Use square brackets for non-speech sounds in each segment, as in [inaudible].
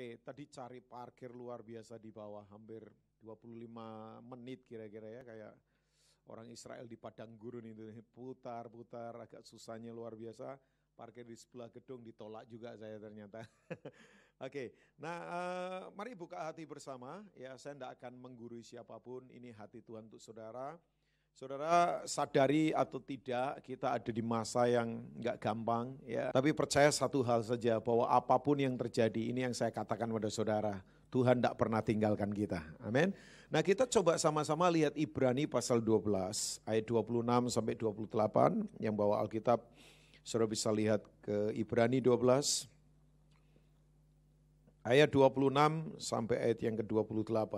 Oke, tadi cari parkir luar biasa di bawah hampir 25 menit kira-kira ya kayak orang Israel di padang gurun itu [laughs] putar-putar agak susahnya luar biasa parkir di sebelah gedung ditolak juga saya ternyata. [laughs] Oke, okay. nah uh, mari buka hati bersama ya saya tidak akan menggurui siapapun ini hati Tuhan untuk saudara. Saudara sadari atau tidak, kita ada di masa yang nggak gampang ya. Tapi percaya satu hal saja bahwa apapun yang terjadi, ini yang saya katakan pada saudara, Tuhan tidak pernah tinggalkan kita. Amin. Nah kita coba sama-sama lihat Ibrani pasal 12 ayat 26 sampai 28 yang bawa Alkitab. Saudara bisa lihat ke Ibrani 12 ayat 26 sampai ayat yang ke-28.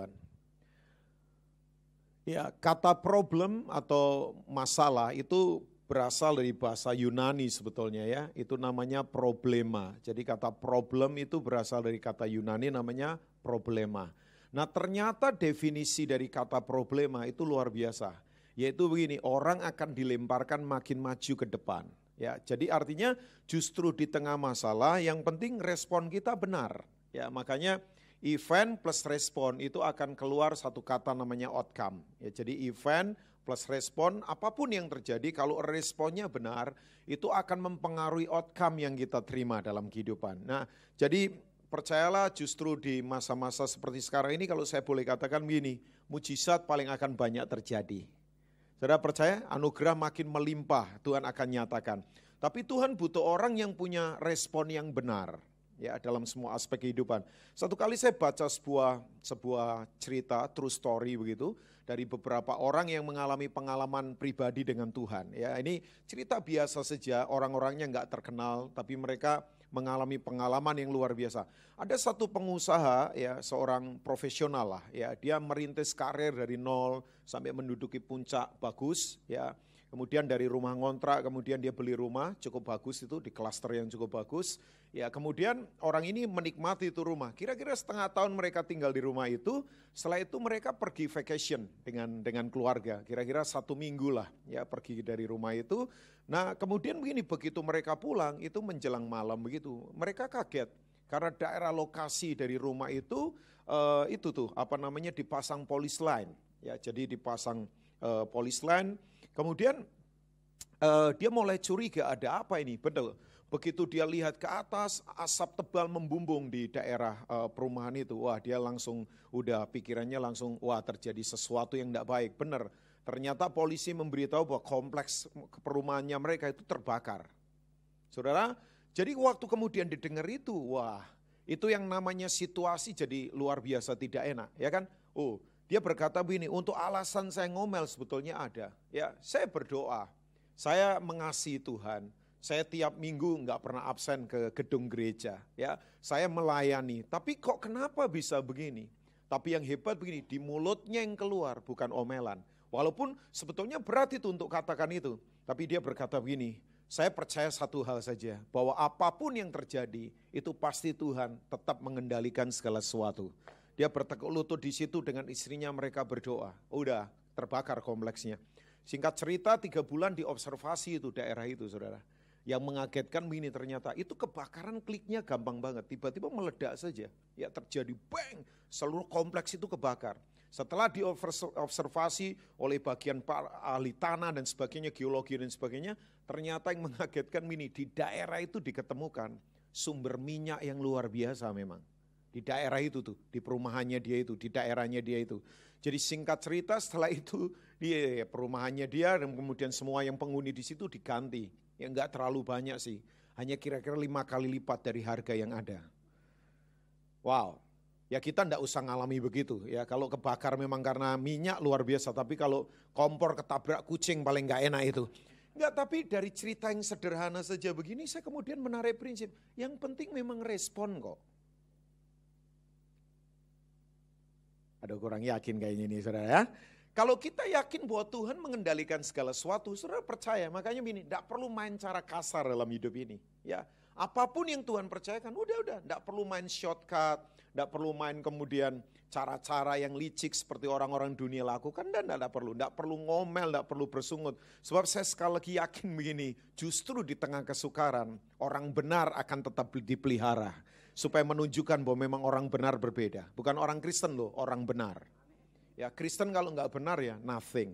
Ya, kata problem atau masalah itu berasal dari bahasa Yunani sebetulnya ya. Itu namanya problema. Jadi kata problem itu berasal dari kata Yunani namanya problema. Nah, ternyata definisi dari kata problema itu luar biasa. Yaitu begini, orang akan dilemparkan makin maju ke depan. Ya, jadi artinya justru di tengah masalah yang penting respon kita benar. Ya, makanya event plus respon itu akan keluar satu kata namanya outcome. Ya, jadi event plus respon apapun yang terjadi kalau responnya benar itu akan mempengaruhi outcome yang kita terima dalam kehidupan. Nah, jadi percayalah justru di masa-masa seperti sekarang ini kalau saya boleh katakan begini, mujizat paling akan banyak terjadi. Saudara percaya anugerah makin melimpah Tuhan akan nyatakan. Tapi Tuhan butuh orang yang punya respon yang benar ya dalam semua aspek kehidupan. Satu kali saya baca sebuah sebuah cerita true story begitu dari beberapa orang yang mengalami pengalaman pribadi dengan Tuhan. Ya ini cerita biasa saja orang-orangnya nggak terkenal tapi mereka mengalami pengalaman yang luar biasa. Ada satu pengusaha ya seorang profesional lah ya dia merintis karir dari nol sampai menduduki puncak bagus ya Kemudian dari rumah ngontrak, kemudian dia beli rumah cukup bagus itu di klaster yang cukup bagus. Ya, kemudian orang ini menikmati itu rumah. Kira-kira setengah tahun mereka tinggal di rumah itu. Setelah itu mereka pergi vacation dengan dengan keluarga. Kira-kira satu minggu lah ya pergi dari rumah itu. Nah, kemudian begini begitu mereka pulang itu menjelang malam begitu. Mereka kaget karena daerah lokasi dari rumah itu uh, itu tuh apa namanya dipasang polis line. Ya, jadi dipasang uh, polis line Kemudian uh, dia mulai curiga ada apa ini, betul. Begitu dia lihat ke atas, asap tebal membumbung di daerah uh, perumahan itu. Wah dia langsung, udah pikirannya langsung, wah terjadi sesuatu yang tidak baik, benar. Ternyata polisi memberitahu bahwa kompleks perumahannya mereka itu terbakar. Saudara, jadi waktu kemudian didengar itu, wah itu yang namanya situasi jadi luar biasa tidak enak, ya kan? Oh, dia berkata begini, untuk alasan saya ngomel sebetulnya ada. Ya, saya berdoa, saya mengasihi Tuhan, saya tiap minggu nggak pernah absen ke gedung gereja. Ya, saya melayani. Tapi kok kenapa bisa begini? Tapi yang hebat begini, di mulutnya yang keluar bukan omelan. Walaupun sebetulnya berat itu untuk katakan itu. Tapi dia berkata begini, saya percaya satu hal saja, bahwa apapun yang terjadi, itu pasti Tuhan tetap mengendalikan segala sesuatu. Dia bertekuk lutut di situ dengan istrinya mereka berdoa. Udah terbakar kompleksnya. Singkat cerita tiga bulan diobservasi itu daerah itu saudara. Yang mengagetkan mini ternyata itu kebakaran kliknya gampang banget. Tiba-tiba meledak saja. Ya terjadi bang seluruh kompleks itu kebakar. Setelah diobservasi oleh bagian ahli tanah dan sebagainya, geologi dan sebagainya, ternyata yang mengagetkan mini, di daerah itu diketemukan sumber minyak yang luar biasa memang di daerah itu tuh, di perumahannya dia itu, di daerahnya dia itu. Jadi singkat cerita setelah itu dia perumahannya dia dan kemudian semua yang penghuni di situ diganti. Ya enggak terlalu banyak sih, hanya kira-kira lima kali lipat dari harga yang ada. Wow, ya kita ndak usah ngalami begitu ya. Kalau kebakar memang karena minyak luar biasa, tapi kalau kompor ketabrak kucing paling enggak enak itu. Enggak, tapi dari cerita yang sederhana saja begini, saya kemudian menarik prinsip. Yang penting memang respon kok. Ada kurang yakin kayaknya ini saudara ya. Kalau kita yakin bahwa Tuhan mengendalikan segala sesuatu, saudara percaya. Makanya begini, tidak perlu main cara kasar dalam hidup ini. Ya, apapun yang Tuhan percayakan, udah udah, tidak perlu main shortcut, tidak perlu main kemudian cara-cara yang licik seperti orang-orang dunia lakukan dan tidak perlu, tidak perlu ngomel, tidak perlu bersungut. Sebab saya sekali lagi yakin begini, justru di tengah kesukaran orang benar akan tetap dipelihara supaya menunjukkan bahwa memang orang benar berbeda. Bukan orang Kristen loh, orang benar. Ya Kristen kalau nggak benar ya nothing.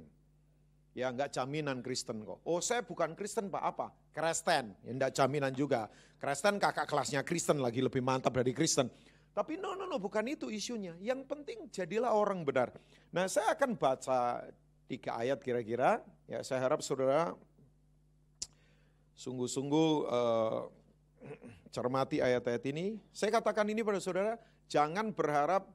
Ya nggak jaminan Kristen kok. Oh saya bukan Kristen pak apa? Kristen, ya nggak jaminan juga. Kristen kakak kelasnya Kristen lagi lebih mantap dari Kristen. Tapi no no no bukan itu isunya. Yang penting jadilah orang benar. Nah saya akan baca tiga ayat kira-kira. Ya saya harap saudara sungguh-sungguh eh, [clears throat] cermati ayat-ayat ini. Saya katakan ini pada saudara, jangan berharap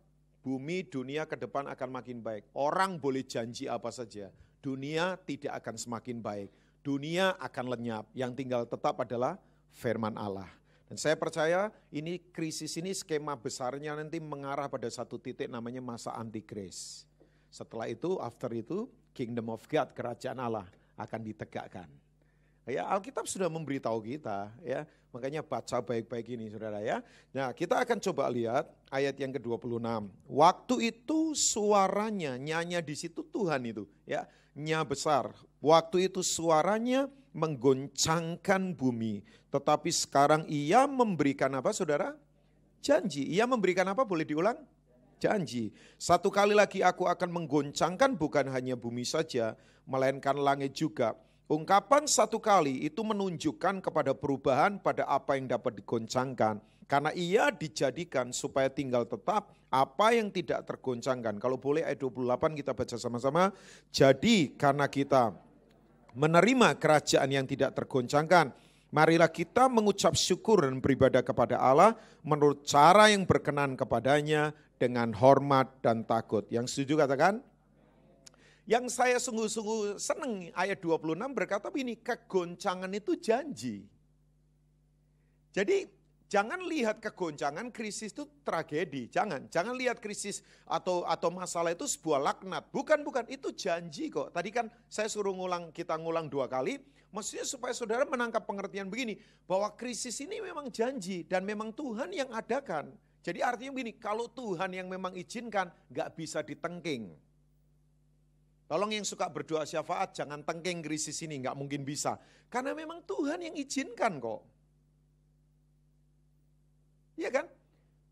bumi dunia ke depan akan makin baik. Orang boleh janji apa saja, dunia tidak akan semakin baik. Dunia akan lenyap, yang tinggal tetap adalah firman Allah. Dan saya percaya ini krisis ini skema besarnya nanti mengarah pada satu titik namanya masa antikris. Setelah itu, after itu, kingdom of God, kerajaan Allah akan ditegakkan. Ya, Alkitab sudah memberitahu kita, ya. Makanya baca baik-baik ini, Saudara ya. Nah, kita akan coba lihat ayat yang ke-26. Waktu itu suaranya, nyanya di situ Tuhan itu, ya. Nya besar. Waktu itu suaranya menggoncangkan bumi, tetapi sekarang ia memberikan apa, Saudara? Janji. Ia memberikan apa? Boleh diulang? janji. Satu kali lagi aku akan menggoncangkan bukan hanya bumi saja, melainkan langit juga. Ungkapan satu kali itu menunjukkan kepada perubahan pada apa yang dapat digoncangkan. Karena ia dijadikan supaya tinggal tetap apa yang tidak tergoncangkan. Kalau boleh ayat 28 kita baca sama-sama. Jadi karena kita menerima kerajaan yang tidak tergoncangkan, marilah kita mengucap syukur dan beribadah kepada Allah menurut cara yang berkenan kepadanya dengan hormat dan takut. Yang setuju katakan? Yang saya sungguh-sungguh seneng ayat 26 berkata begini, kegoncangan itu janji. Jadi jangan lihat kegoncangan krisis itu tragedi, jangan. Jangan lihat krisis atau atau masalah itu sebuah laknat. Bukan, bukan, itu janji kok. Tadi kan saya suruh ngulang, kita ngulang dua kali, maksudnya supaya saudara menangkap pengertian begini, bahwa krisis ini memang janji dan memang Tuhan yang adakan. Jadi artinya begini, kalau Tuhan yang memang izinkan, gak bisa ditengking. Tolong yang suka berdoa syafaat jangan tengking krisis ini, nggak mungkin bisa. Karena memang Tuhan yang izinkan kok. Iya kan?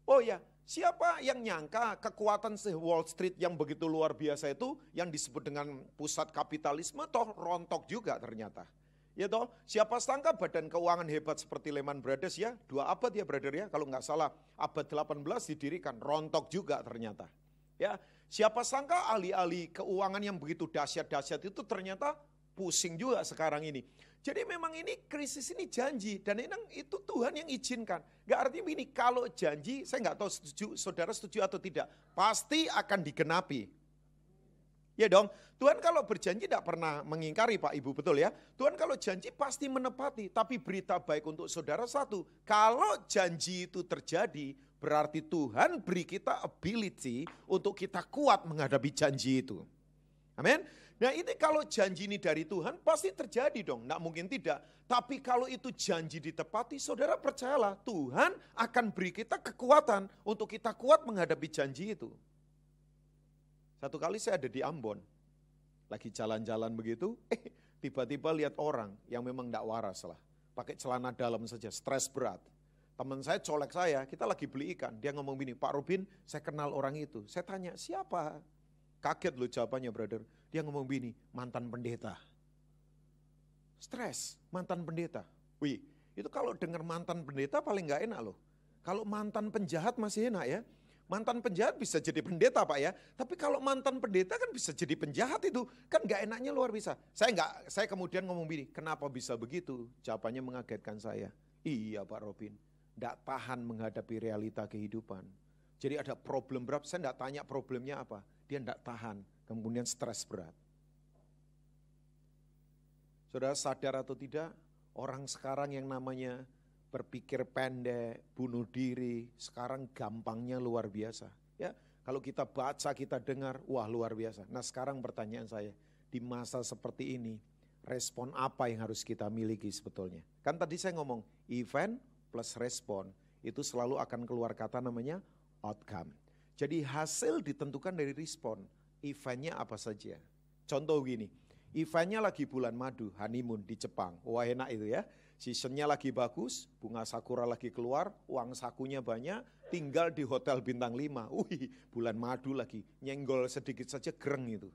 Oh ya, siapa yang nyangka kekuatan Wall Street yang begitu luar biasa itu yang disebut dengan pusat kapitalisme toh rontok juga ternyata. Ya toh, siapa sangka badan keuangan hebat seperti Lehman Brothers ya, dua abad ya brother ya, kalau nggak salah abad 18 didirikan, rontok juga ternyata. Ya, Siapa sangka ahli-ahli keuangan yang begitu dahsyat-dahsyat itu ternyata pusing juga sekarang ini. Jadi memang ini krisis ini janji dan memang itu Tuhan yang izinkan. Gak artinya begini, kalau janji saya nggak tahu setuju, saudara setuju atau tidak, pasti akan digenapi. Ya dong, Tuhan kalau berjanji tidak pernah mengingkari Pak Ibu betul ya. Tuhan kalau janji pasti menepati, tapi berita baik untuk saudara satu, kalau janji itu terjadi, Berarti Tuhan beri kita ability untuk kita kuat menghadapi janji itu. Amin. Nah ini kalau janji ini dari Tuhan pasti terjadi dong. tidak mungkin tidak. Tapi kalau itu janji ditepati saudara percayalah Tuhan akan beri kita kekuatan untuk kita kuat menghadapi janji itu. Satu kali saya ada di Ambon. Lagi jalan-jalan begitu, [laughs] eh tiba-tiba lihat orang yang memang tidak waras lah. Pakai celana dalam saja, stres berat Teman saya colek saya, kita lagi beli ikan. Dia ngomong begini, Pak Rubin, saya kenal orang itu. Saya tanya, siapa? Kaget loh jawabannya, brother. Dia ngomong begini, mantan pendeta. Stres, mantan pendeta. Wih, itu kalau dengar mantan pendeta paling nggak enak loh. Kalau mantan penjahat masih enak ya. Mantan penjahat bisa jadi pendeta Pak ya. Tapi kalau mantan pendeta kan bisa jadi penjahat itu. Kan gak enaknya luar biasa. Saya nggak, saya kemudian ngomong begini, kenapa bisa begitu? Jawabannya mengagetkan saya. Iya Pak Robin, tidak tahan menghadapi realita kehidupan. Jadi ada problem berat, saya tidak tanya problemnya apa. Dia tidak tahan, kemudian stres berat. Saudara sadar atau tidak, orang sekarang yang namanya berpikir pendek, bunuh diri, sekarang gampangnya luar biasa. Ya, kalau kita baca, kita dengar, wah luar biasa. Nah sekarang pertanyaan saya, di masa seperti ini, respon apa yang harus kita miliki sebetulnya? Kan tadi saya ngomong, event plus respon itu selalu akan keluar kata namanya outcome. Jadi hasil ditentukan dari respon, eventnya apa saja. Contoh gini, eventnya lagi bulan madu, honeymoon di Jepang, wah enak itu ya. Seasonnya lagi bagus, bunga sakura lagi keluar, uang sakunya banyak, tinggal di hotel bintang 5. Wih, bulan madu lagi, nyenggol sedikit saja gereng itu.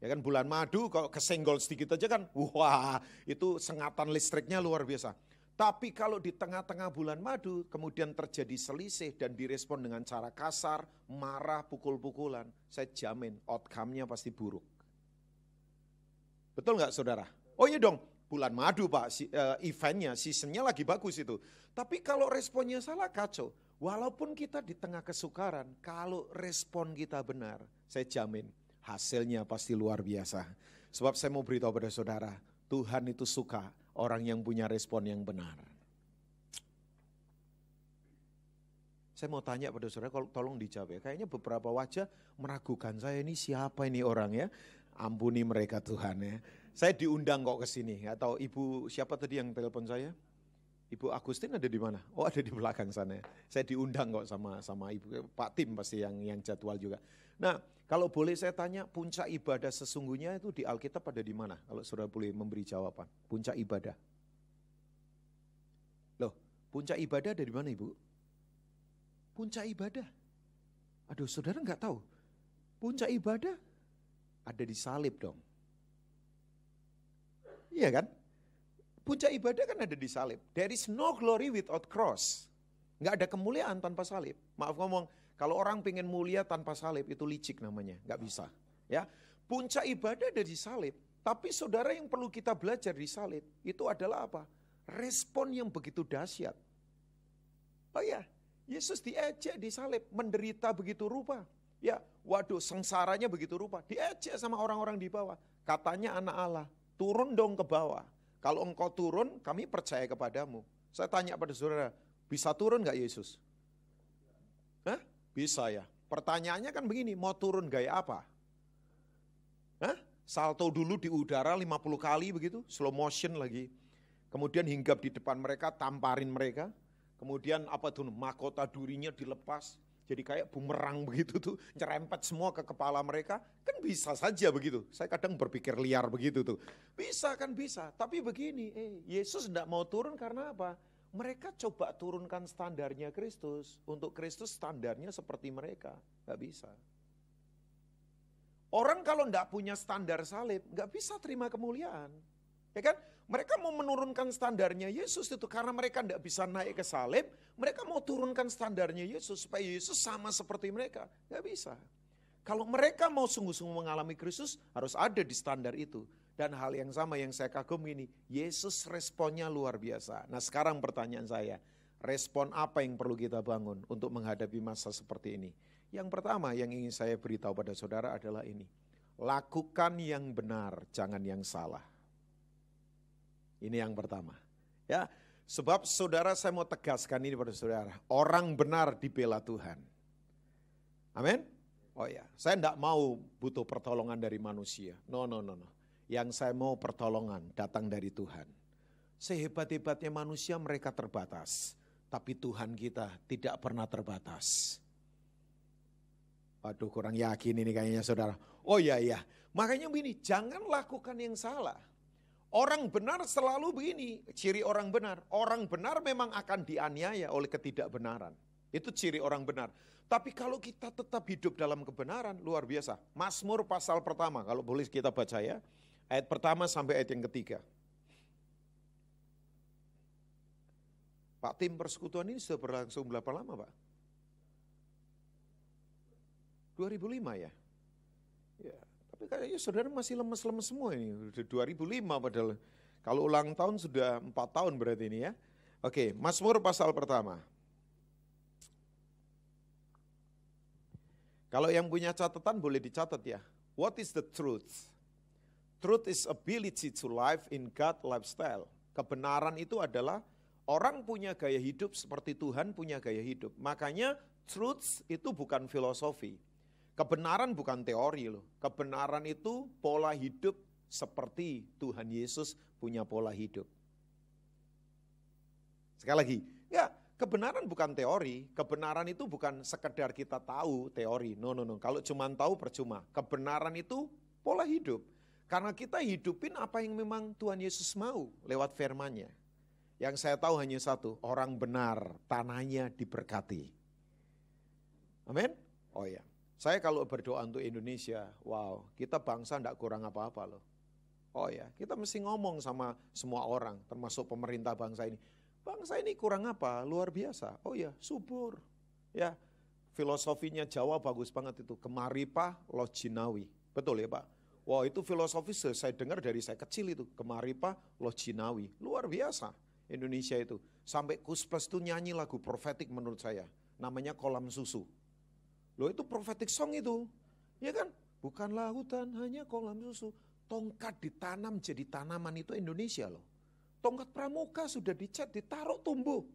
Ya kan bulan madu kalau kesenggol sedikit aja kan, wah itu sengatan listriknya luar biasa. Tapi kalau di tengah-tengah bulan madu kemudian terjadi selisih dan direspon dengan cara kasar, marah, pukul-pukulan, saya jamin outcome-nya pasti buruk. Betul nggak saudara? Oh iya dong, bulan madu pak, si, uh, eventnya, seasonnya lagi bagus itu. Tapi kalau responnya salah kacau, walaupun kita di tengah kesukaran, kalau respon kita benar, saya jamin hasilnya pasti luar biasa. Sebab saya mau beritahu pada saudara, Tuhan itu suka orang yang punya respon yang benar. Saya mau tanya pada saudara, kalau tolong dijawab ya. Kayaknya beberapa wajah meragukan saya ini siapa ini orang ya. Ampuni mereka Tuhan ya. Saya diundang kok ke sini. Atau ibu siapa tadi yang telepon saya? Ibu Agustin ada di mana? Oh ada di belakang sana. Ya. Saya diundang kok sama sama ibu Pak Tim pasti yang yang jadwal juga. Nah, kalau boleh saya tanya, puncak ibadah sesungguhnya itu di Alkitab ada di mana? Kalau saudara boleh memberi jawaban, puncak ibadah. Loh, puncak ibadah dari mana Ibu? Puncak ibadah. Aduh, saudara nggak tahu. Puncak ibadah ada di salib dong. Iya kan? Puncak ibadah kan ada di salib. There is no glory without cross. Nggak ada kemuliaan tanpa salib. Maaf ngomong, kalau orang pengen mulia tanpa salib itu licik namanya, nggak bisa. Ya, puncak ibadah dari salib. Tapi saudara yang perlu kita belajar di salib itu adalah apa? Respon yang begitu dahsyat. Oh ya, Yesus diejek di salib, menderita begitu rupa. Ya, waduh sengsaranya begitu rupa. Diejek sama orang-orang di bawah. Katanya anak Allah, turun dong ke bawah. Kalau engkau turun, kami percaya kepadamu. Saya tanya pada saudara, bisa turun nggak Yesus? Bisa ya. Pertanyaannya kan begini, mau turun gaya apa? Hah? Salto dulu di udara 50 kali begitu, slow motion lagi. Kemudian hinggap di depan mereka, tamparin mereka. Kemudian apa tuh, mahkota durinya dilepas. Jadi kayak bumerang begitu tuh, nyerempet semua ke kepala mereka. Kan bisa saja begitu. Saya kadang berpikir liar begitu tuh. Bisa kan bisa, tapi begini. Eh, Yesus tidak mau turun karena apa? Mereka coba turunkan standarnya Kristus. Untuk Kristus standarnya seperti mereka. Gak bisa. Orang kalau nggak punya standar salib, nggak bisa terima kemuliaan. Ya kan? Mereka mau menurunkan standarnya Yesus itu karena mereka nggak bisa naik ke salib, mereka mau turunkan standarnya Yesus supaya Yesus sama seperti mereka. Nggak bisa. Kalau mereka mau sungguh-sungguh mengalami Kristus, harus ada di standar itu. Dan hal yang sama yang saya kagum ini, Yesus responnya luar biasa. Nah sekarang pertanyaan saya, respon apa yang perlu kita bangun untuk menghadapi masa seperti ini? Yang pertama yang ingin saya beritahu pada saudara adalah ini. Lakukan yang benar, jangan yang salah. Ini yang pertama. Ya, sebab saudara saya mau tegaskan ini pada saudara, orang benar dibela Tuhan. Amin. Oh ya, saya tidak mau butuh pertolongan dari manusia. No, no, no, no yang saya mau pertolongan datang dari Tuhan. Sehebat-hebatnya manusia mereka terbatas, tapi Tuhan kita tidak pernah terbatas. Waduh kurang yakin ini kayaknya saudara. Oh iya iya, makanya begini, jangan lakukan yang salah. Orang benar selalu begini, ciri orang benar. Orang benar memang akan dianiaya oleh ketidakbenaran. Itu ciri orang benar. Tapi kalau kita tetap hidup dalam kebenaran, luar biasa. Masmur pasal pertama, kalau boleh kita baca ya. Ayat pertama sampai ayat yang ketiga. Pak tim persekutuan ini sudah berlangsung berapa lama Pak? 2005 ya? Ya, tapi kayaknya saudara masih lemes-lemes semua ini. Udah 2005 padahal. Kalau ulang tahun sudah 4 tahun berarti ini ya. Oke, Mazmur pasal pertama. Kalau yang punya catatan boleh dicatat ya. What is the truth? Truth is ability to live in God lifestyle. Kebenaran itu adalah orang punya gaya hidup seperti Tuhan punya gaya hidup. Makanya truth itu bukan filosofi. Kebenaran bukan teori loh. Kebenaran itu pola hidup seperti Tuhan Yesus punya pola hidup. Sekali lagi, enggak, kebenaran bukan teori, kebenaran itu bukan sekedar kita tahu teori. No, no, no. Kalau cuma tahu percuma. Kebenaran itu pola hidup. Karena kita hidupin apa yang memang Tuhan Yesus mau lewat firman-Nya. Yang saya tahu hanya satu, orang benar tanahnya diberkati. Amin? Oh ya. Saya kalau berdoa untuk Indonesia, wow, kita bangsa ndak kurang apa-apa loh. Oh ya, kita mesti ngomong sama semua orang, termasuk pemerintah bangsa ini. Bangsa ini kurang apa? Luar biasa. Oh ya, subur. Ya, filosofinya Jawa bagus banget itu. Kemaripah Lojinawi. Betul ya Pak? Wah wow, itu filosofis saya dengar dari saya kecil itu. kemari Kemaripa Lojinawi. Luar biasa Indonesia itu. Sampai Plus itu nyanyi lagu profetik menurut saya. Namanya Kolam Susu. Loh itu profetik song itu. Ya kan? bukan lautan hanya kolam susu. Tongkat ditanam jadi tanaman itu Indonesia loh. Tongkat pramuka sudah dicat, ditaruh tumbuh.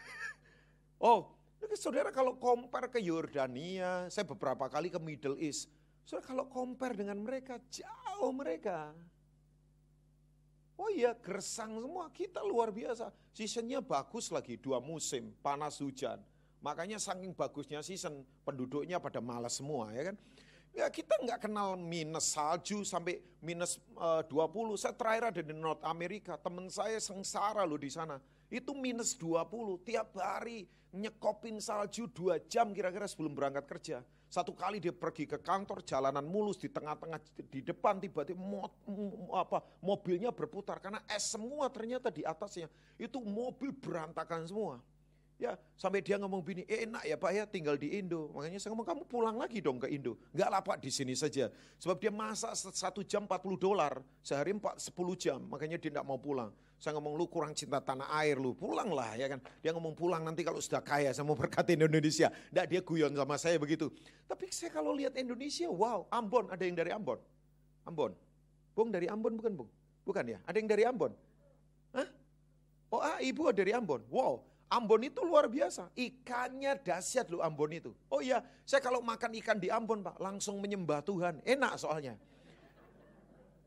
[laughs] oh, saudara kalau compare ke Yordania, saya beberapa kali ke Middle East Saudara kalau compare dengan mereka, jauh mereka. Oh iya, gersang semua. Kita luar biasa. Seasonnya bagus lagi, dua musim, panas hujan. Makanya saking bagusnya season, penduduknya pada malas semua ya kan. Ya kita nggak kenal minus salju sampai minus eh, uh, 20. Saya terakhir ada di North America, teman saya sengsara loh di sana. Itu minus 20, tiap hari nyekopin salju dua jam kira-kira sebelum berangkat kerja. Satu kali dia pergi ke kantor jalanan mulus di tengah-tengah di depan tiba-tiba mo, apa mobilnya berputar karena es semua ternyata di atasnya. Itu mobil berantakan semua. Ya, sampai dia ngomong bini, eh, enak ya Pak ya tinggal di Indo. Makanya saya ngomong, kamu pulang lagi dong ke Indo. nggak lapak di sini saja. Sebab dia masak satu jam 40 dolar, sehari empat sepuluh jam. Makanya dia enggak mau pulang. Saya ngomong, lu kurang cinta tanah air lu, pulang lah ya kan. Dia ngomong pulang nanti kalau sudah kaya, saya mau berkati Indonesia. Enggak, dia guyon sama saya begitu. Tapi saya kalau lihat Indonesia, wow, Ambon, ada yang dari Ambon. Ambon. Bung dari Ambon bukan Bung? Bukan ya? Ada yang dari Ambon? Hah? Oh, ah, ibu dari Ambon. Wow, Ambon itu luar biasa. Ikannya dahsyat loh Ambon itu. Oh iya, saya kalau makan ikan di Ambon Pak, langsung menyembah Tuhan. Enak soalnya.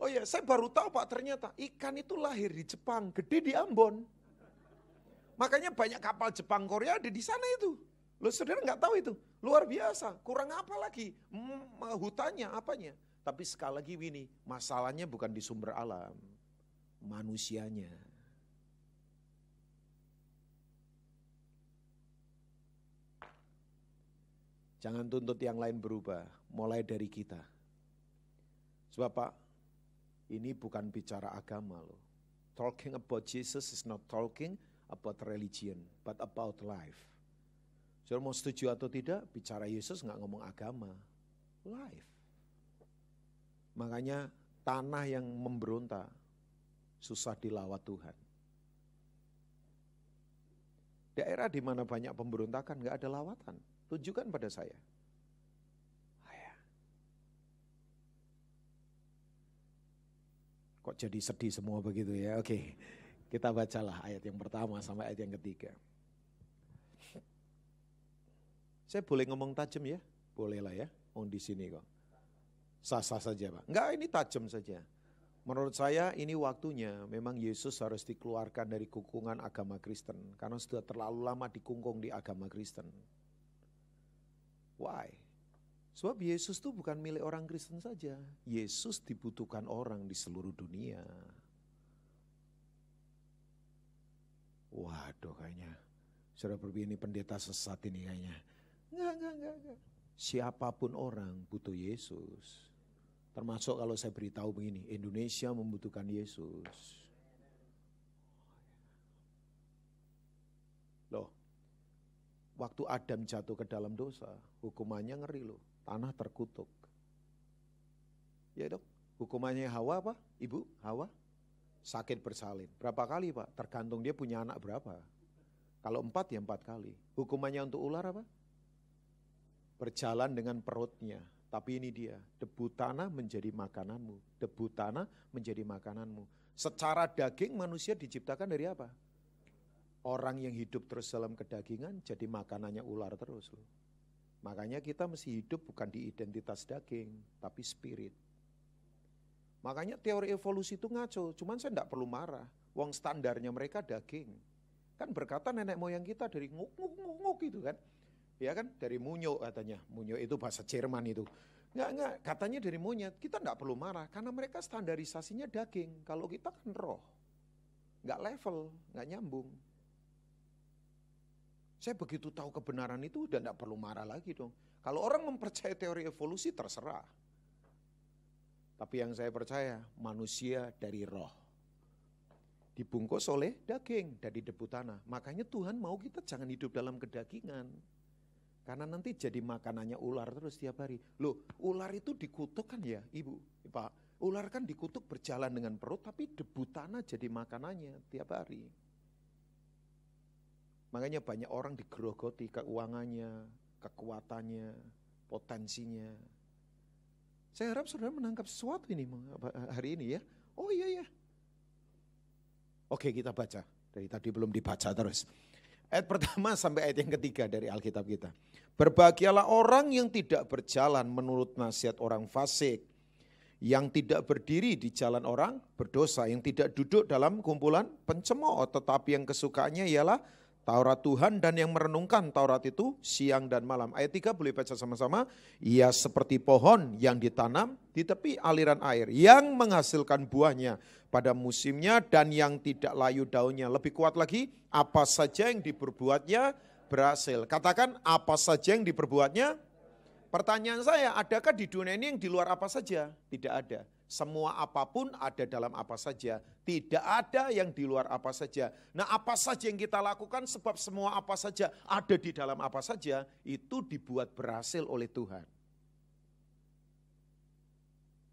Oh iya, saya baru tahu Pak ternyata ikan itu lahir di Jepang, gede di Ambon. Makanya banyak kapal Jepang Korea ada di sana itu. Lo saudara nggak tahu itu. Luar biasa, kurang apa lagi? Hmm, hutannya, apanya. Tapi sekali lagi Wini, masalahnya bukan di sumber alam. Manusianya. Jangan tuntut yang lain berubah, mulai dari kita. Sebab Pak, ini bukan bicara agama loh. Talking about Jesus is not talking about religion, but about life. Saudara mau setuju atau tidak, bicara Yesus nggak ngomong agama, life. Makanya tanah yang memberontak susah dilawat Tuhan. Daerah di mana banyak pemberontakan nggak ada lawatan. Tunjukkan pada saya. Ayah. Kok jadi sedih semua begitu ya? Oke, kita bacalah ayat yang pertama sampai ayat yang ketiga. Saya boleh ngomong tajam ya? Boleh lah ya, ngomong di sini kok. Sah-sah saja Pak. Enggak, ini tajam saja. Menurut saya ini waktunya memang Yesus harus dikeluarkan dari kukungan agama Kristen. Karena sudah terlalu lama dikungkung di agama Kristen. Why? Sebab Yesus itu bukan milik orang Kristen saja. Yesus dibutuhkan orang di seluruh dunia. Waduh kayaknya. Saudara berbini pendeta sesat ini kayaknya. Enggak, enggak, enggak, enggak. Siapapun orang butuh Yesus. Termasuk kalau saya beritahu begini, Indonesia membutuhkan Yesus. Waktu Adam jatuh ke dalam dosa, hukumannya ngeri loh, tanah terkutuk. Ya dok, hukumannya Hawa apa? Ibu, Hawa? Sakit bersalin. Berapa kali pak? Tergantung dia punya anak berapa. Kalau empat ya empat kali. Hukumannya untuk ular apa? Berjalan dengan perutnya. Tapi ini dia, debu tanah menjadi makananmu. Debu tanah menjadi makananmu. Secara daging manusia diciptakan dari apa? Orang yang hidup terus dalam kedagingan jadi makanannya ular terus loh. Makanya kita mesti hidup bukan di identitas daging, tapi spirit. Makanya teori evolusi itu ngaco, cuman saya tidak perlu marah. Wong standarnya mereka daging. Kan berkata nenek moyang kita dari nguk nguk nguk, gitu kan. Ya kan dari munyo katanya. Munyo itu bahasa Jerman itu. Enggak enggak, katanya dari monyet. Kita enggak perlu marah karena mereka standarisasinya daging. Kalau kita kan roh. Enggak level, enggak nyambung. Saya begitu tahu kebenaran itu udah tidak perlu marah lagi dong. Kalau orang mempercayai teori evolusi terserah. Tapi yang saya percaya manusia dari roh. Dibungkus oleh daging dari debu tanah. Makanya Tuhan mau kita jangan hidup dalam kedagingan. Karena nanti jadi makanannya ular terus tiap hari. Loh ular itu dikutuk kan ya ibu, eh, pak. Ular kan dikutuk berjalan dengan perut tapi debu tanah jadi makanannya tiap hari. Makanya banyak orang digerogoti keuangannya, kekuatannya, potensinya. Saya harap saudara menangkap sesuatu ini eh, hari ini ya. Oh iya ya. Oke kita baca. Dari tadi belum dibaca terus. Ayat pertama [laughs] sampai ayat yang ketiga dari Alkitab kita. Berbahagialah orang yang tidak berjalan menurut nasihat orang fasik. Yang tidak berdiri di jalan orang berdosa. Yang tidak duduk dalam kumpulan pencemooh. Tetapi yang kesukaannya ialah Taurat Tuhan dan yang merenungkan Taurat itu siang dan malam. Ayat 3 boleh baca sama-sama. Ia seperti pohon yang ditanam di tepi aliran air yang menghasilkan buahnya pada musimnya dan yang tidak layu daunnya. Lebih kuat lagi, apa saja yang diperbuatnya berhasil. Katakan apa saja yang diperbuatnya? Pertanyaan saya, adakah di dunia ini yang di luar apa saja? Tidak ada. Semua apapun ada dalam apa saja, tidak ada yang di luar apa saja. Nah, apa saja yang kita lakukan sebab semua apa saja ada di dalam apa saja itu dibuat berhasil oleh Tuhan.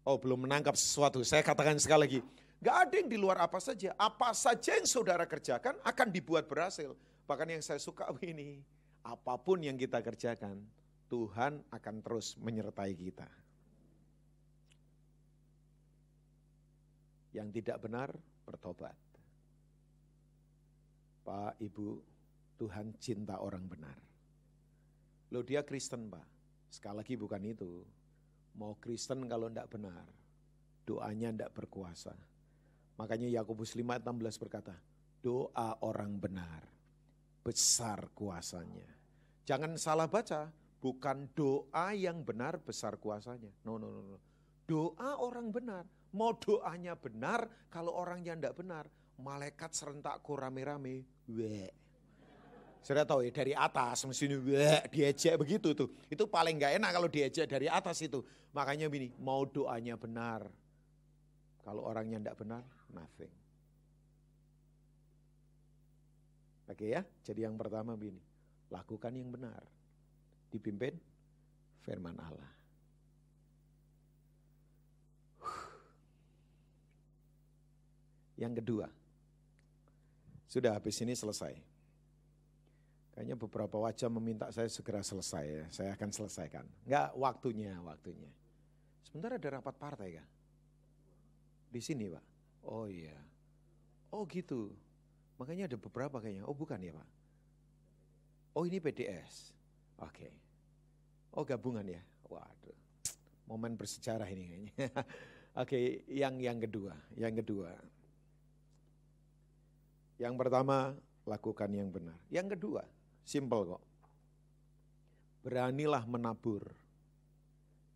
Oh, belum menangkap sesuatu. Saya katakan sekali lagi, Gak ada yang di luar apa saja. Apa saja yang saudara kerjakan akan dibuat berhasil. Bahkan yang saya suka [laughs] ini, apapun yang kita kerjakan, Tuhan akan terus menyertai kita. Yang tidak benar, bertobat. Pak, Ibu, Tuhan cinta orang benar. Loh dia Kristen, Pak. Sekali lagi bukan itu. Mau Kristen kalau tidak benar, doanya tidak berkuasa. Makanya Yakobus 16 berkata, doa orang benar besar kuasanya. Jangan salah baca, bukan doa yang benar besar kuasanya. No no no no. Doa orang benar Mau doanya benar, kalau orangnya tidak benar, malaikat serentak serentakku rame-rame. weh Saya tahu ya dari atas mesin wah diejek begitu tuh. Itu paling nggak enak kalau diejek dari atas itu. Makanya gini, mau doanya benar. Kalau orangnya ndak benar, nothing. Oke ya, jadi yang pertama begini, lakukan yang benar. Dipimpin firman Allah. Yang kedua, sudah habis ini selesai. Kayaknya beberapa wajah meminta saya segera selesai ya. Saya akan selesaikan. Enggak, waktunya, waktunya. Sebentar ada rapat partai kan? Di sini Pak. Oh iya. Oh gitu. Makanya ada beberapa kayaknya. Oh bukan ya Pak. Oh ini PDS. Oke. Okay. Oh gabungan ya. Waduh. Momen bersejarah ini kayaknya. [laughs] Oke, okay, yang yang kedua, yang kedua. Yang pertama, lakukan yang benar. Yang kedua, simple kok. Beranilah menabur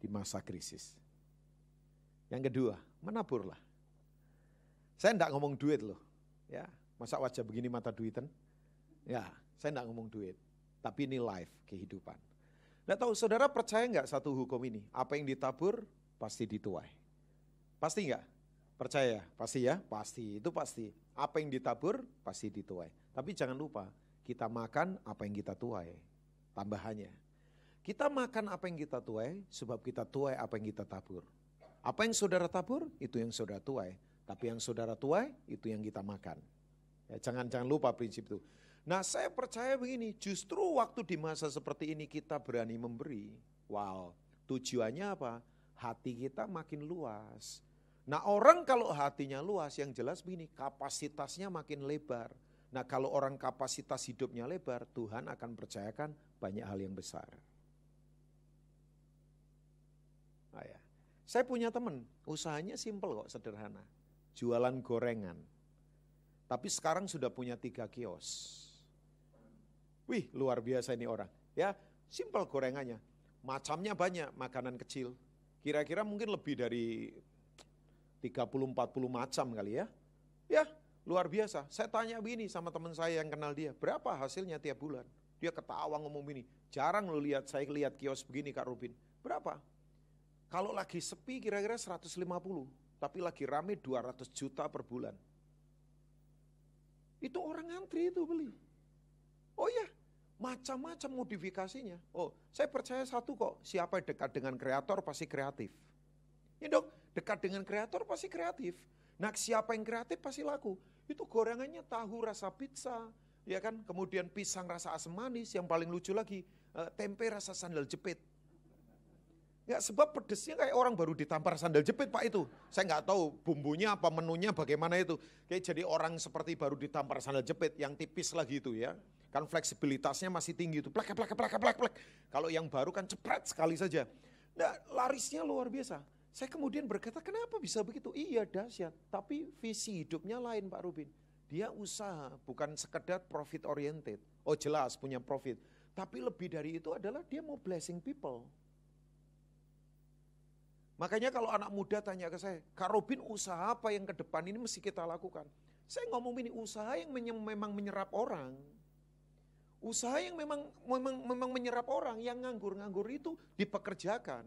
di masa krisis. Yang kedua, menaburlah. Saya enggak ngomong duit loh. Ya, masa wajah begini mata duitan? Ya, saya enggak ngomong duit. Tapi ini life, kehidupan. Nah tahu saudara percaya nggak satu hukum ini? Apa yang ditabur pasti dituai. Pasti nggak? Percaya? Pasti ya? Pasti, itu pasti. Apa yang ditabur, pasti dituai. Tapi jangan lupa, kita makan apa yang kita tuai. Tambahannya. Kita makan apa yang kita tuai, sebab kita tuai apa yang kita tabur. Apa yang saudara tabur, itu yang saudara tuai. Tapi yang saudara tuai, itu yang kita makan. Ya, jangan jangan lupa prinsip itu. Nah saya percaya begini, justru waktu di masa seperti ini kita berani memberi. Wow, tujuannya apa? Hati kita makin luas Nah orang kalau hatinya luas yang jelas begini, kapasitasnya makin lebar. Nah kalau orang kapasitas hidupnya lebar, Tuhan akan percayakan banyak hal yang besar. Nah, ya. Saya punya teman, usahanya simple kok, sederhana. Jualan gorengan. Tapi sekarang sudah punya tiga kios. Wih, luar biasa ini orang. Ya, simple gorengannya. Macamnya banyak, makanan kecil. Kira-kira mungkin lebih dari 30-40 macam kali ya. Ya, luar biasa. Saya tanya begini sama teman saya yang kenal dia, berapa hasilnya tiap bulan? Dia ketawa ngomong begini, jarang lu lihat, saya lihat kios begini Kak Rubin. Berapa? Kalau lagi sepi kira-kira 150, tapi lagi rame 200 juta per bulan. Itu orang antri itu beli. Oh ya, macam-macam modifikasinya. Oh, saya percaya satu kok, siapa yang dekat dengan kreator pasti kreatif. Ya dong, dekat dengan kreator pasti kreatif. Nah siapa yang kreatif pasti laku. Itu gorengannya tahu rasa pizza, ya kan? Kemudian pisang rasa asam manis, yang paling lucu lagi eh, tempe rasa sandal jepit. Ya sebab pedesnya kayak orang baru ditampar sandal jepit pak itu. Saya nggak tahu bumbunya apa menunya bagaimana itu. Kayak jadi orang seperti baru ditampar sandal jepit yang tipis lagi itu ya. Kan fleksibilitasnya masih tinggi itu. Plak, plak, plak, plak, plak. Kalau yang baru kan cepret sekali saja. Nah, larisnya luar biasa. Saya kemudian berkata, kenapa bisa begitu? Iya dahsyat, tapi visi hidupnya lain Pak Rubin. Dia usaha, bukan sekedar profit oriented. Oh jelas punya profit. Tapi lebih dari itu adalah dia mau blessing people. Makanya kalau anak muda tanya ke saya, Kak Robin usaha apa yang ke depan ini mesti kita lakukan? Saya ngomong ini usaha yang memang menyerap orang. Usaha yang memang memang, memang menyerap orang, yang nganggur-nganggur itu dipekerjakan.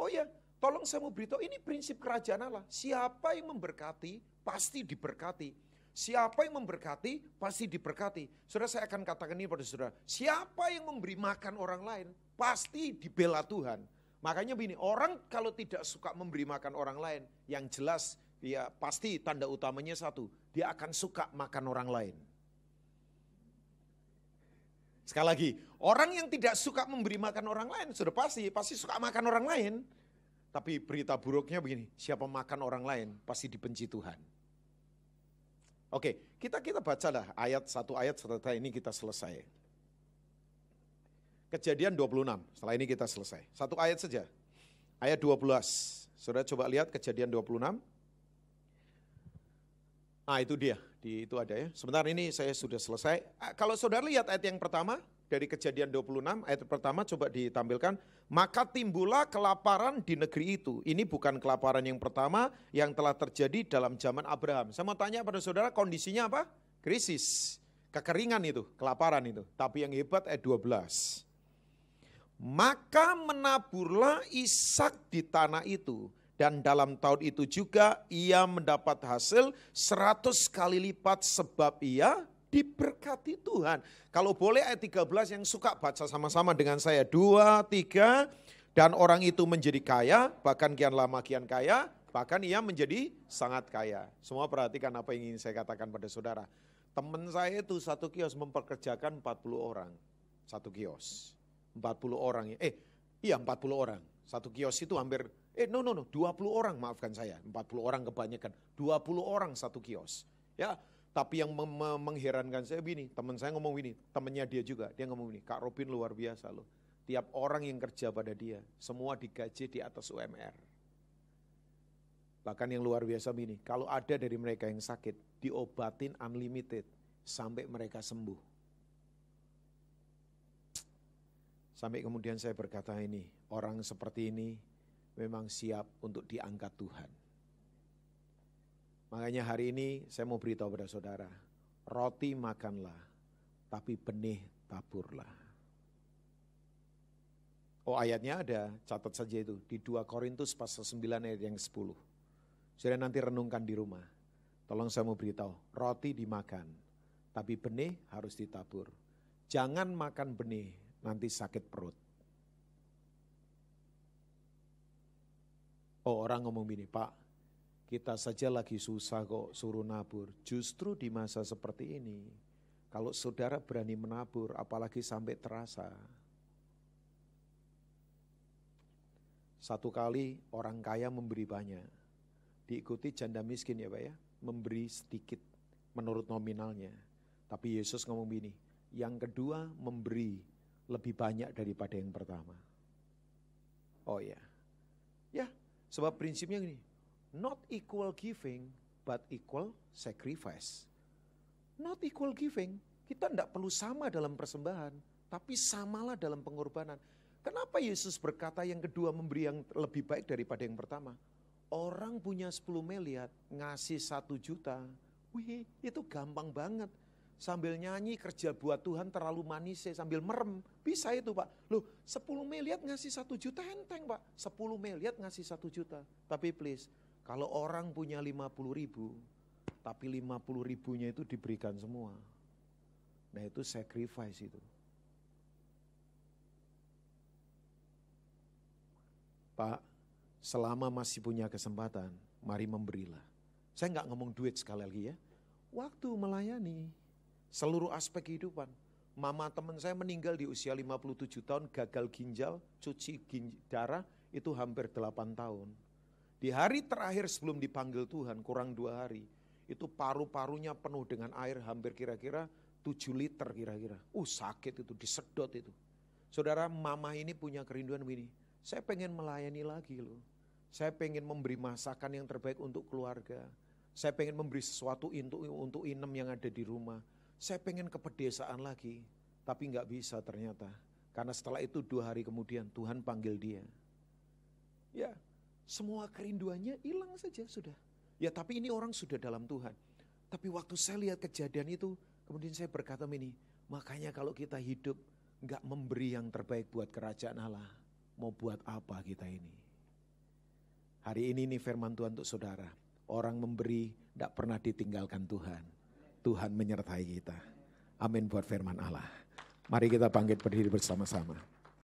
Oh ya, Tolong saya mau beritahu, ini prinsip kerajaan Allah. Siapa yang memberkati, pasti diberkati. Siapa yang memberkati, pasti diberkati. Saudara, saya akan katakan ini pada saudara. Siapa yang memberi makan orang lain, pasti dibela Tuhan. Makanya begini, orang kalau tidak suka memberi makan orang lain, yang jelas ya pasti tanda utamanya satu, dia akan suka makan orang lain. Sekali lagi, orang yang tidak suka memberi makan orang lain, sudah pasti, pasti suka makan orang lain. Tapi berita buruknya begini, siapa makan orang lain pasti dibenci Tuhan. Oke, kita kita bacalah ayat satu ayat setelah ini kita selesai. Kejadian 26, setelah ini kita selesai. Satu ayat saja. Ayat 12. Saudara coba lihat kejadian 26. Nah itu dia, di, itu ada ya. Sebentar ini saya sudah selesai. Eh, kalau saudara lihat ayat yang pertama, dari kejadian 26 ayat pertama coba ditampilkan. Maka timbullah kelaparan di negeri itu. Ini bukan kelaparan yang pertama yang telah terjadi dalam zaman Abraham. Saya mau tanya pada saudara kondisinya apa? Krisis. Kekeringan itu, kelaparan itu. Tapi yang hebat ayat 12. Maka menaburlah Ishak di tanah itu. Dan dalam tahun itu juga ia mendapat hasil seratus kali lipat sebab ia diberkati Tuhan. Kalau boleh ayat 13 yang suka baca sama-sama dengan saya. Dua, tiga, dan orang itu menjadi kaya, bahkan kian lama kian kaya, bahkan ia menjadi sangat kaya. Semua perhatikan apa yang ingin saya katakan pada saudara. Teman saya itu satu kios memperkerjakan 40 orang. Satu kios. 40 orang. Eh, iya 40 orang. Satu kios itu hampir, eh no no no, 20 orang maafkan saya. 40 orang kebanyakan. 20 orang satu kios. Ya, tapi yang mengherankan saya begini, teman saya ngomong begini, temannya dia juga, dia ngomong begini, Kak Robin luar biasa loh. Tiap orang yang kerja pada dia, semua digaji di atas UMR. Bahkan yang luar biasa begini, kalau ada dari mereka yang sakit, diobatin unlimited sampai mereka sembuh. Sampai kemudian saya berkata ini, orang seperti ini memang siap untuk diangkat Tuhan. Makanya hari ini saya mau beritahu pada saudara, roti makanlah, tapi benih taburlah. Oh ayatnya ada, catat saja itu, di 2 Korintus pasal 9 ayat yang 10. Saudara nanti renungkan di rumah. Tolong saya mau beritahu, roti dimakan, tapi benih harus ditabur. Jangan makan benih, nanti sakit perut. Oh orang ngomong gini, Pak, kita saja lagi susah kok suruh nabur. Justru di masa seperti ini, kalau saudara berani menabur, apalagi sampai terasa. Satu kali orang kaya memberi banyak, diikuti janda miskin ya Pak ya, memberi sedikit menurut nominalnya. Tapi Yesus ngomong begini, yang kedua memberi lebih banyak daripada yang pertama. Oh ya. Ya, sebab prinsipnya gini, Not equal giving, but equal sacrifice. Not equal giving. Kita tidak perlu sama dalam persembahan, tapi samalah dalam pengorbanan. Kenapa Yesus berkata yang kedua memberi yang lebih baik daripada yang pertama? Orang punya 10 miliar, ngasih satu juta. Wih, itu gampang banget sambil nyanyi kerja buat Tuhan terlalu manis sambil merem. Bisa itu Pak. Loh 10 miliar ngasih satu juta enteng Pak. 10 miliar ngasih satu juta. Tapi please kalau orang punya 50 ribu, tapi 50 ribunya itu diberikan semua. Nah itu sacrifice itu. Pak, selama masih punya kesempatan, mari memberilah. Saya nggak ngomong duit sekali lagi ya. Waktu melayani seluruh aspek kehidupan. Mama teman saya meninggal di usia 57 tahun, gagal ginjal, cuci ginj darah, itu hampir 8 tahun. Di hari terakhir sebelum dipanggil Tuhan, kurang dua hari, itu paru-parunya penuh dengan air hampir kira-kira 7 liter kira-kira. Uh sakit itu, disedot itu. Saudara, mama ini punya kerinduan begini, saya pengen melayani lagi loh. Saya pengen memberi masakan yang terbaik untuk keluarga. Saya pengen memberi sesuatu untuk, untuk inem yang ada di rumah. Saya pengen ke pedesaan lagi. Tapi nggak bisa ternyata. Karena setelah itu dua hari kemudian Tuhan panggil dia. Ya, semua kerinduannya hilang saja sudah. Ya tapi ini orang sudah dalam Tuhan. Tapi waktu saya lihat kejadian itu, kemudian saya berkata ini, makanya kalau kita hidup nggak memberi yang terbaik buat kerajaan Allah, mau buat apa kita ini? Hari ini ini firman Tuhan untuk saudara. Orang memberi tidak pernah ditinggalkan Tuhan. Tuhan menyertai kita. Amin buat firman Allah. Mari kita bangkit berdiri bersama-sama.